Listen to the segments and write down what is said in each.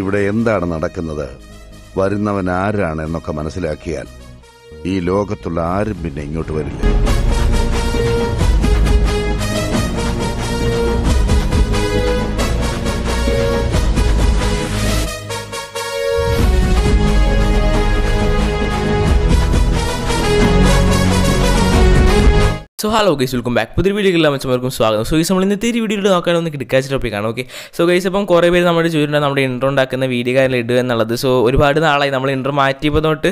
ഇവിടെ എന്താണ് നടക്കുന്നത് വരുന്നവൻ ആരാണ് എന്നൊക്കെ മനസ്സിലാക്കിയാൽ ഈ ലോകത്തുള്ള ആരും പിന്നെ ഇങ്ങോട്ട് വരില്ല so hello guys welcome back പുതിയ വീഡിയോയിൽ എല്ലാ മച്ചമാർക്കും സ്വാഗതം സോ ഈ നമ്മൾ ഇന്നത്തെ വീഡിയോ വീഡിയോയിൽ നോക്കാനൊന്ന് കിടക്കാച്ച ടോപ്പിക്കാണ് ഓക്കെ സോ ഗൈസ് അപ്പം കുറേ പേര് നമ്മുടെ ചോദിച്ചിട്ടുണ്ട് നമ്മുടെ ഇൻട്രോ ഉണ്ടാക്കുന്ന വീഡിയോ കാര്യങ്ങൾ ഇടുക എന്നുള്ളത് സോ ഒരുപാട് നാളായി നമ്മൾ ഇൻട്രോ മാറ്റിയപ്പോൾ തൊട്ട്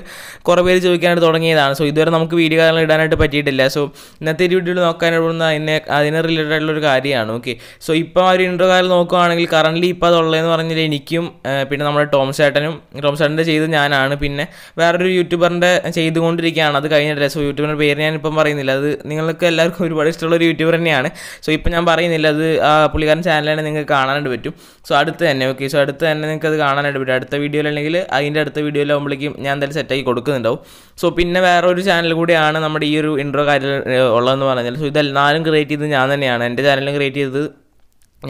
കുറേ പേര് ചോദിക്കാനായിട്ട് തുടങ്ങിയതാണ് സോ ഇതുവരെ നമുക്ക് വീഡിയോ കാര്യങ്ങൾ ഇടാനായിട്ട് പറ്റിയിട്ടില്ല സോ ഇന്നത്തെ ഒരു വീഡിയോയിൽ നോക്കാനുള്ള അതിനെ അതിനെ റിലേറ്റഡ് ആയിട്ടുള്ള ഒരു കാര്യമാണ് ഓക്കെ സോ ഇപ്പം ആ ഒരു ഇൻട്രോ കാര്യം നോക്കുകയാണെങ്കിൽ കറൻ്റ് ഇപ്പോൾ അതുള്ളതെന്ന് പറഞ്ഞാൽ എനിക്കും പിന്നെ നമ്മുടെ ടോം ചേട്ടനും ടോം ചേട്ടൻ്റെ ചെയ്ത് ഞാനാണ് പിന്നെ വേറൊരു യൂട്യൂബറിൻ്റെ ചെയ്തുകൊണ്ടിരിക്കുകയാണ് അത് കഴിഞ്ഞിട്ടില്ല സോ യൂട്യൂബിൻ്റെ പേര് ഞാനിപ്പം പറയുന്നില്ല അത് നിങ്ങൾ നമുക്ക് എല്ലാവർക്കും ഒരുപാട് ഇഷ്ടമുള്ള ഒരു യൂട്യൂബർ തന്നെയാണ് സോ ഇപ്പോൾ ഞാൻ പറയുന്നില്ല അത് പുള്ളിക്കാരൻ ചാനലാണ് നിങ്ങൾക്ക് കാണാനായിട്ട് പറ്റും സോ അടുത്ത് തന്നെ ഓക്കെ സോ അടുത്ത് തന്നെ നിങ്ങൾക്ക് അത് കാണാനായിട്ട് പറ്റും അടുത്ത അല്ലെങ്കിൽ അതിൻ്റെ അടുത്ത വീഡിയോയിലാകുമ്പോഴേക്കും ഞാൻ എന്തായാലും സെറ്റാക്കി കൊടുക്കുന്നുണ്ടാവും സോ പിന്നെ വേറെ ഒരു ചാനൽ കൂടിയാണ് നമ്മുടെ ഈ ഒരു ഇൻട്രോ കാര്യം ഉള്ളതെന്ന് പറഞ്ഞാൽ സോ ഇതെല്ലാവരും ക്രിയേറ്റ് ചെയ്തത് ഞാൻ തന്നെയാണ് എൻ്റെ ചാനലും ക്രിയേറ്റ് ചെയ്തത്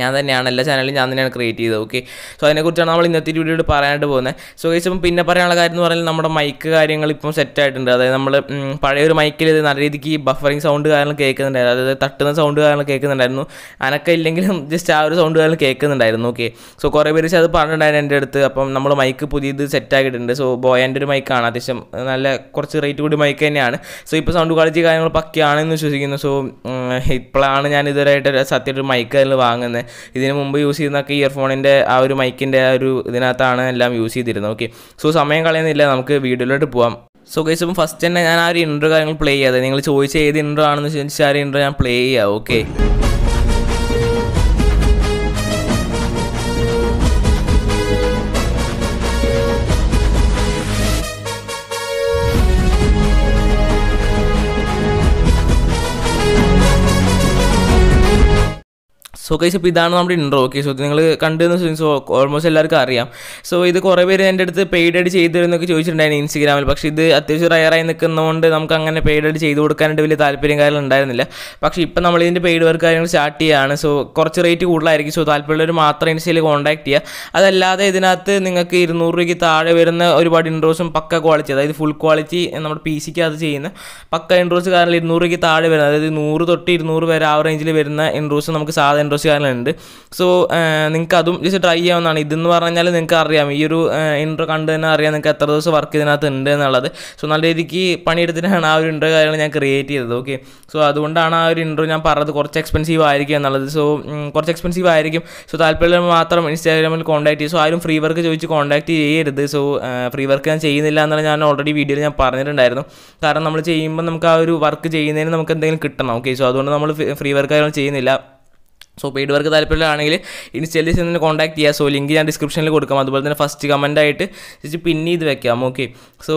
ഞാൻ തന്നെയാണ് എല്ലാ ചാനലും ഞാൻ തന്നെയാണ് ക്രിയേറ്റ് ചെയ്തത് ഓക്കെ സോ അതിനെക്കുറിച്ചാണ് നമ്മൾ ഇന്നത്തെ വീഡിയോയിൽ പറയാനായിട്ട് പോകുന്നത് സോ ഗൈസ് ഇപ്പം പിന്നെ പറയാനുള്ള കാര്യം എന്ന് പറഞ്ഞാൽ നമ്മുടെ മൈക്ക് കാര്യങ്ങൾ ഇപ്പം സെറ്റ് ആയിട്ടുണ്ട് അതായത് നമ്മൾ പഴയ ഒരു മൈക്കിൽ നല്ല രീതിക്ക് ബഫറിങ് സൗണ്ട് കാര്യങ്ങൾ കേൾക്കുന്നുണ്ടായിരുന്നു അതായത് തട്ടുന്ന സൗണ്ട് കാര്യങ്ങൾ കേൾക്കുന്നുണ്ടായിരുന്നു അനക്ക ഇല്ലെങ്കിലും ജസ്റ്റ് ആ ഒരു സൗണ്ട് കാര്യങ്ങൾ കേൾക്കുന്നുണ്ടായിരുന്നു ഓക്കെ സോ കുറേ പേര് അത് പറഞ്ഞിട്ടുണ്ടായിരുന്നു എൻ്റെ അടുത്ത് അപ്പം നമ്മൾ മൈക്ക് പുതിയത് സെറ്റ് ആക്കിയിട്ടുണ്ട് സോ ബോയൻ്റെ ഒരു മൈക്കാണ് അത്യാവശ്യം നല്ല കുറച്ച് റേറ്റ് കൂടി മൈക്ക് തന്നെയാണ് സോ ഇപ്പോൾ സൗണ്ട് ക്വാളിറ്റി കാര്യങ്ങൾ പക്കയാണെന്ന് വിശ്വസിക്കുന്നു സോ ഇപ്പോഴാണ് ഞാൻ ഇതുവരെയായിട്ട് സത്യം ഒരു മൈക്ക് അതിൽ വാങ്ങുന്നത് ഇതിന് മുമ്പ് യൂസ് ചെയ്യുന്നൊക്കെ ഇയർഫോണിൻ്റെ ആ ഒരു മൈക്കിൻ്റെ ആ ഒരു ഇതിനകത്താണ് എല്ലാം യൂസ് ചെയ്തിരുന്നത് ഓക്കെ സോ സമയം കളയുന്നില്ല നമുക്ക് വീഡിയോയിലോട്ട് പോവാം സോ ഗൈസ് ഇപ്പം ഫസ്റ്റ് തന്നെ ഞാൻ ആ ഒരു ഇൻട്രോ കാര്യങ്ങൾ പ്ലേ ചെയ്യാതെ നിങ്ങൾ ചോദിച്ച ഏത് ഇൻട്രോ ആണെന്ന് ചോദിച്ചാൽ ആ ഒരു ഇൻട്രോ ഞാൻ പ്ലേ ചെയ്യാം ഓക്കെ സോ കൈസ് ഇപ്പോൾ ഇതാണ് നമ്മുടെ ഇൻട്രോ ഓക്കെ സോ നിങ്ങൾ കണ്ടെന്ന് സോ ഓൾമോസ്റ്റ് എല്ലാവർക്കും അറിയാം സോ ഇത് കുറേ പേര് എൻ്റെ അടുത്ത് പെയ്ഡ് ആയിട്ട് ചെയ്തു തരുമെന്നൊക്കെ ചോദിച്ചിട്ടുണ്ടായിരുന്നു ഇൻസ്റ്റഗ്രാമിൽ പക്ഷേ ഇത് അത്യാവശ്യം റയറായി നിൽക്കുന്നതുകൊണ്ട് നമുക്ക് അങ്ങനെ പെയ്ഡ് ആയിട്ട് ചെയ്തു കൊടുക്കാനായിട്ട് വലിയ താല്പര്യം കാര്യം ഉണ്ടായിരുന്നില്ല പക്ഷേ ഇപ്പം നമ്മൾ ഇതിൻ്റെ പെയ്ഡ് വർക്ക് കാര്യങ്ങൾ സ്റ്റാർട്ട് ചെയ്യുകയാണ് സോ കുറച്ച് റേറ്റ് കൂടുതലായിരിക്കും സോ താല്പര്യമുള്ളവർ മാത്രം ഇൻസ്റ്റയിൽ കോൺടാക്ട് ചെയ്യുക അതല്ലാതെ ഇതിനകത്ത് നിങ്ങൾക്ക് ഇരുന്നൂറ് രൂപയ്ക്ക് താഴെ വരുന്ന ഒരുപാട് ഇൻട്രോസും പക്ക ക്വാളിറ്റി അതായത് ഫുൾ ക്വാളിറ്റി നമ്മുടെ പി സിക്ക് അത് ചെയ്യുന്ന പക്ക ഇൻട്രോസ് കാരണം ഇരുന്നൂറ് രൂപയ്ക്ക് താഴെ വരുന്നത് അതായത് നൂറ് തൊട്ട് ഇരുന്നൂറ് വരെ ആ റേഞ്ചിൽ വരുന്ന ഇൻട്രോസ് നമുക്ക് സാധാരണ സന്തോഷിക്കാരനുണ്ട് സോ നിങ്ങൾക്ക് അതും ജസ്റ്റ് ട്രൈ ചെയ്യാവുന്നതാണ് ഇതെന്ന് പറഞ്ഞാൽ നിങ്ങൾക്ക് അറിയാം ഈ ഒരു ഇൻട്രോ കണ്ടു തന്നെ അറിയാം നിങ്ങൾക്ക് എത്ര ദിവസം വർക്ക് ഇതിനകത്ത് ഉണ്ട് എന്നുള്ളത് സോ നല്ല രീതിക്ക് പണിയെടുത്തിട്ടാണ് ആ ഒരു ഇൻട്രോ കാര്യങ്ങൾ ഞാൻ ക്രിയേറ്റ് ചെയ്തത് ഓക്കെ സോ അതുകൊണ്ടാണ് ആ ഒരു ഇൻട്രോ ഞാൻ പറഞ്ഞത് കുറച്ച് എക്സ്പെൻസീവ് ആയിരിക്കും എന്നുള്ളത് സോ കുറച്ച് എക്സ്പെൻസീവ് ആയിരിക്കും സോ താല്പര്യം മാത്രം ഇൻസ്റ്റാഗ്രാമിൽ കോൺടാക്ട് ചെയ്യും സോ ആരും ഫ്രീ വർക്ക് ചോദിച്ച് കോൺടാക്ട് ചെയ്യരുത് സോ ഫ്രീ വർക്ക് ഞാൻ ചെയ്യുന്നില്ല എന്നുള്ള ഞാൻ ഓൾറെഡി വീഡിയോയിൽ ഞാൻ പറഞ്ഞിട്ടുണ്ടായിരുന്നു കാരണം നമ്മൾ ചെയ്യുമ്പോൾ നമുക്ക് ആ ഒരു വർക്ക് ചെയ്യുന്നതിന് നമുക്ക് എന്തെങ്കിലും കിട്ടണം ഓക്കെ സോ അതുകൊണ്ട് നമ്മൾ ഫ്രീ വർക്ക് കാര്യങ്ങൾ ചെയ്യുന്നില്ല സോ പെയ്ഡ് വർക്ക് താല്പര്യമുള്ളതാണെങ്കിൽ ഇനി ചെല്ലി ചെന്നിന് കോൺടാക്ട് ചെയ്യാം സോ ലിങ്ക് ഞാൻ ഡിസ്ക്രിപ്ഷനിൽ കൊടുക്കാം അതുപോലെ തന്നെ ഫസ്റ്റ് കമൻ്റ് ആയിട്ട് ചേച്ചി പിന്നെ ഇത് വെക്കാം ഓക്കെ സോ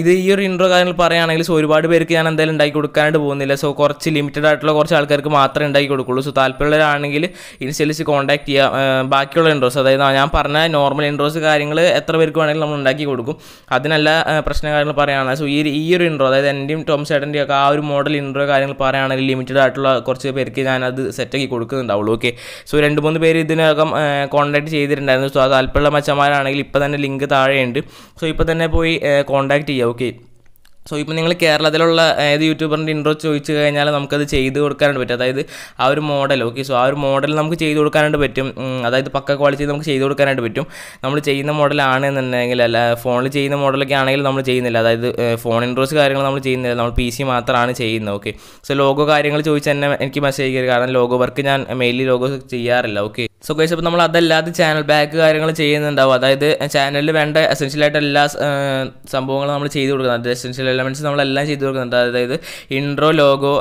ഇത് ഈ ഒരു ഇൻട്രോ കാര്യങ്ങൾ പറയുകയാണെങ്കിൽ സോ ഒരുപാട് പേർക്ക് ഞാൻ എന്തായാലും ഉണ്ടാക്കി കൊടുക്കാനായിട്ട് പോകുന്നില്ല സോ കുറച്ച് ലിമിറ്റഡ് ആയിട്ടുള്ള കുറച്ച് ആൾക്കാർക്ക് മാത്രമേ ഉണ്ടാക്കി കൊടുക്കുള്ളൂ സോ താല്പര്യമുള്ളവരാണെങ്കിൽ ഇനി ചെല്ലിച്ച് കോൺടാക്ട് ചെയ്യുക ബാക്കിയുള്ള ഇൻട്രോസ് അതായത് ഞാൻ പറഞ്ഞ നോർമൽ ഇൻട്രോസ് കാര്യങ്ങൾ എത്ര പേർക്ക് വേണമെങ്കിലും നമ്മൾ ഉണ്ടാക്കി കൊടുക്കും അതിനല്ല പ്രശ്ന കാര്യങ്ങൾ പറയുകയാണ് സോ ഈ ഈ ഒരു ഇൻട്രോ അതായത് എൻ്റെയും ടോംസ് സേട്ടൻ്റെയും ഒക്കെ ആ ഒരു മോഡൽ ഇൻട്രോ കാര്യങ്ങൾ പറയുകയാണെങ്കിൽ ലിമിറ്റഡ് ആയിട്ടുള്ള കുറച്ച് പേർക്ക് ഞാനത് സെറ്റാക്കി കൊടുക്കുന്നുണ്ട് ഉണ്ടാവുള്ളൂ ഓക്കെ സോ രണ്ട് മൂന്ന് പേര് ഇതിനകം കോൺടാക്ട് ചെയ്തിട്ടുണ്ടായിരുന്നു സോ താല്പര്യമുള്ള മച്ചന്മാരാണെങ്കിൽ ഇപ്പോൾ തന്നെ ലിങ്ക് താഴെയുണ്ട് സോ ഇപ്പോൾ തന്നെ പോയി കോൺടാക്ട് ചെയ്യുക ഓക്കെ സോ ഇപ്പോൾ നിങ്ങൾ കേരളത്തിലുള്ള ഏത് യൂട്യൂബറിൻ്റെ ഇൻട്രോ ചോദിച്ചു കഴിഞ്ഞാൽ നമുക്കത് ചെയ്ത് കൊടുക്കാനായിട്ട് പറ്റും അതായത് ആ ഒരു മോഡൽ ഓക്കെ സോ ആ ഒരു മോഡൽ നമുക്ക് ചെയ്ത് കൊടുക്കാനായിട്ട് പറ്റും അതായത് പക്ക ക്വാളിറ്റി നമുക്ക് ചെയ്ത് കൊടുക്കാനായിട്ട് പറ്റും നമ്മൾ ചെയ്യുന്ന മോഡലാണ് എന്നുണ്ടെങ്കിൽ അല്ല ഫോണിൽ ചെയ്യുന്ന മോഡലൊക്കെ ആണെങ്കിൽ നമ്മൾ ചെയ്യുന്നില്ല അതായത് ഫോൺ ഇൻട്രോസ് കാര്യങ്ങൾ നമ്മൾ ചെയ്യുന്നില്ല നമ്മൾ പി സി മാത്രമാണ് ചെയ്യുന്നത് ഓക്കെ സോ ലോഗോ കാര്യങ്ങൾ ചോദിച്ചാൽ തന്നെ എനിക്ക് മെസ്സേജ് ചെയ്യുക കാരണം ലോഗോ വർക്ക് ഞാൻ മെയിൻലി ലോഗോ ചെയ്യാറില്ല ഓക്കെ സോ ഗൈസ് അപ്പോൾ നമ്മൾ അതല്ലാതെ ചാനൽ ബാക്ക് കാര്യങ്ങൾ ചെയ്യുന്നുണ്ടാവും അതായത് ചാനലിൽ വേണ്ട എസെൻഷ്യലായിട്ട് എല്ലാ സംഭവങ്ങളും നമ്മൾ ചെയ്തു അതായത് എസെൻഷ്യൽ എലമെൻറ്റ്സ് നമ്മളെല്ലാം ചെയ്തു കൊടുക്കുന്നുണ്ട് അതായത് intro logo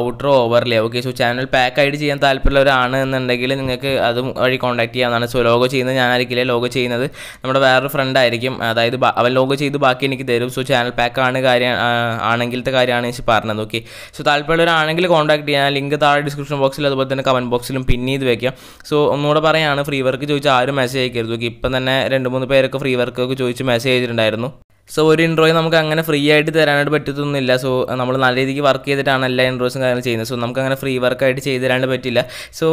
outro overlay okay so channel pack ആയിട്ട് ചെയ്യാൻ താല്പര്യമുള്ളവരാണ് എന്നുണ്ടെങ്കിൽ നിങ്ങൾക്ക് അതും വഴി കോൺടാക്ട് ചെയ്യാവുന്നതാണ് സോ ലോഗോ ചെയ്യുന്നത് ഞാനായിരിക്കില്ല ലോഗോ ചെയ്യുന്നത് നമ്മുടെ വേറൊരു ഫ്രണ്ട് ആയിരിക്കും അതായത് അവൻ ലോഗോ ചെയ്ത് ബാക്കി എനിക്ക് തരും സോ ചാനൽ പാക്ക് ആണ് കാര്യം ആണെങ്കിലത്തെ കാര്യമാണ് എനിക്ക് പറഞ്ഞത് ഓക്കെ സോ താല്പര്യമുള്ളവരാണെങ്കിൽ കോൺടാക്ട് ചെയ്യാം ലിങ്ക് താഴെ ഡിസ്ക്രിപ്ഷൻ ബോക്സിൽ അതുപോലെ തന്നെ കമൻറ്റ് ബോക്സിലും പിന്നീട് വയ്ക്കാം സോ ഒന്നുകൂടെ പറയാണ് ഫ്രീ വർക്ക് ചോദിച്ചാൽ ആരും മെസ്സേജ് അയക്കരുത് ഇപ്പം തന്നെ രണ്ട് മൂന്ന് പേരൊക്കെ ഫ്രീ വർക്ക് ഒക്കെ ചോദിച്ച് മെസ്സേജ് ചെയ്തിട്ടുണ്ടായിരുന്നു സോ ഒരു ഇൻട്രോയും നമുക്ക് അങ്ങനെ ഫ്രീ ആയിട്ട് തരാനായിട്ട് പറ്റത്തൊന്നുമില്ല സോ നമ്മൾ നല്ല രീതിക്ക് വർക്ക് ചെയ്തിട്ടാണ് എല്ലാ ഇൻട്രോസും കാര്യങ്ങളും ചെയ്യുന്നത് സോ നമുക്ക് അങ്ങനെ ഫ്രീ വർക്കായിട്ട് ചെയ്ത് തരാണ്ട് പറ്റില്ല സോ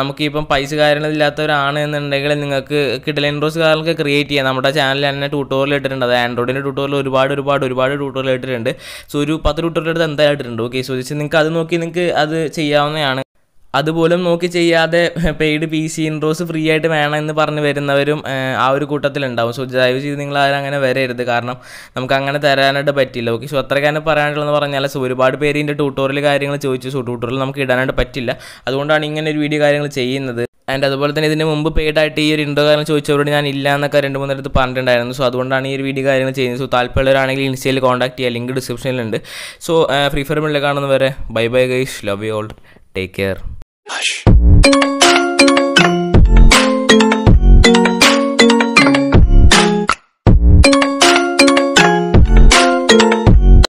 നമുക്കിപ്പം പൈസ കാര്യങ്ങളില്ലാത്തവരാണ് എന്നുണ്ടെങ്കിൽ നിങ്ങൾക്ക് കിട്ടൽ ഇൻട്രോസ് കാര്യങ്ങൾക്ക് ക്രിയേറ്റ് ചെയ്യാം നമ്മുടെ ചാനലിൽ തന്നെ ട്യൂട്ടോറിയൽ ഇട്ടിട്ടുണ്ട് അത് ആൻഡ്രോയിഡിൻ്റെ ട്യൂട്ടോറിയൽ ഒരുപാട് ഒരുപാട് ഒരുപാട് ട്യൂട്ടോറിയൽ ഇട്ടിട്ടുണ്ട് സോ ഒരു പത്ത് ട്യൂട്ടോറിയൽ എടുത്ത് എന്തായിട്ടുണ്ട് ഇട്ടിട്ടുണ്ട് ഓക്കെ സോ നിങ്ങൾക്ക് അത് നോക്കി നിങ്ങൾക്ക് അത് ചെയ്യാവുന്നതാണ് അതുപോലും നോക്കി ചെയ്യാതെ paid P C intros free ആയിട്ട് വേണം എന്ന് പറഞ്ഞ് വരുന്നവരും ആ ഒരു കൂട്ടത്തിലുണ്ടാവും സോ ദയവ് ചെയ്ത് നിങ്ങൾ ആരും അങ്ങനെ വരരുത് കാരണം നമുക്ക് അങ്ങനെ തരാനായിട്ട് പറ്റില്ല ഓക്കെ സോ അത്രയ്ക്കാണ് പറയാനുള്ളതെന്ന് പറഞ്ഞാൽ സോ ഒരുപാട് പേര് ഇതിൻ്റെ ട്യൂട്ടോറിയൽ കാര്യങ്ങൾ ചോദിച്ചു സോ ട്യൂട്ടോറിയൽ നമുക്ക് ഇടാനായിട്ട് പറ്റില്ല അതുകൊണ്ടാണ് ഇങ്ങനെ ഒരു വീഡിയോ കാര്യങ്ങൾ ചെയ്യുന്നത് ആൻഡ് അതുപോലെ തന്നെ ഇതിന് മുമ്പ് പെയ്ഡ് ആയിട്ട് ഈ ഒരു ഇൻട്രോ കാര്യം ചോദിച്ചവരോട് ഞാൻ ഇല്ല എന്നൊക്കെ രണ്ട് മൂന്നിടത്ത് പറഞ്ഞിട്ടുണ്ടായിരുന്നു സോ അതുകൊണ്ടാണ് ഈ ഒരു വീഡിയോ കാര്യങ്ങൾ ചെയ്യുന്നത് സോ താല്പര്യമുള്ളവരാണെങ്കിൽ ഇൻസ്റ്റയിൽ കോൺടാക്ട് ചെയ്യുക ലിങ്ക് ഡിസ്ക്രിപ്ഷനിലുണ്ട് സോ ഫ്രീ ഫയർ മില്ലിൽ കാണുന്നവരെ bye bye guys love you all take care 啊嘘。